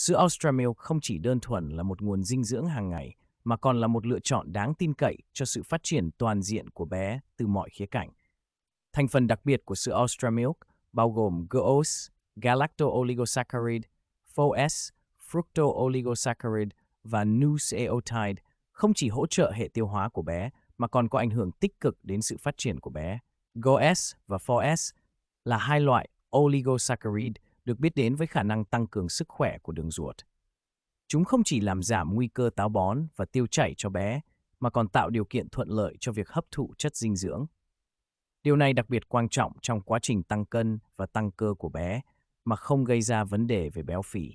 Sữa Ultramilk không chỉ đơn thuần là một nguồn dinh dưỡng hàng ngày, mà còn là một lựa chọn đáng tin cậy cho sự phát triển toàn diện của bé từ mọi khía cạnh. Thành phần đặc biệt của sữa Ultramilk bao gồm GOS, galacto-oligosaccharide, FOS, fructo-oligosaccharide và nuceotide không chỉ hỗ trợ hệ tiêu hóa của bé mà còn có ảnh hưởng tích cực đến sự phát triển của bé. GOS và FOS là hai loại oligosaccharide được biết đến với khả năng tăng cường sức khỏe của đường ruột. Chúng không chỉ làm giảm nguy cơ táo bón và tiêu chảy cho bé, mà còn tạo điều kiện thuận lợi cho việc hấp thụ chất dinh dưỡng. Điều này đặc biệt quan trọng trong quá trình tăng cân và tăng cơ của bé mà không gây ra vấn đề về béo phì.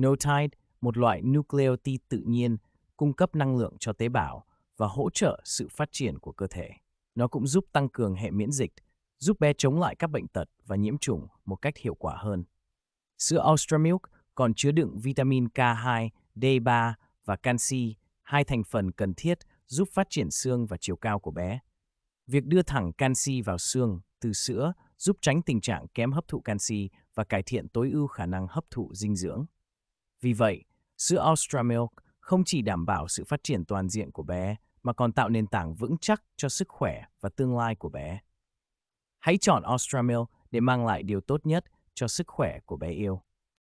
Notide, một loại nucleotide tự nhiên, cung cấp năng lượng cho tế bào và hỗ trợ sự phát triển của cơ thể. Nó cũng giúp tăng cường hệ miễn dịch, giúp bé chống lại các bệnh tật và nhiễm trùng một cách hiệu quả hơn. Sữa Ultramilk còn chứa đựng vitamin K2, D3 và canxi, hai thành phần cần thiết giúp phát triển xương và chiều cao của bé. Việc đưa thẳng canxi vào xương từ sữa giúp tránh tình trạng kém hấp thụ canxi và cải thiện tối ưu khả năng hấp thụ dinh dưỡng. Vì vậy, sữa Ultramilk không chỉ đảm bảo sự phát triển toàn diện của bé mà còn tạo nền tảng vững chắc cho sức khỏe và tương lai của bé. Hãy chọn Ostramil để mang lại điều tốt nhất cho sức khỏe của bé yêu.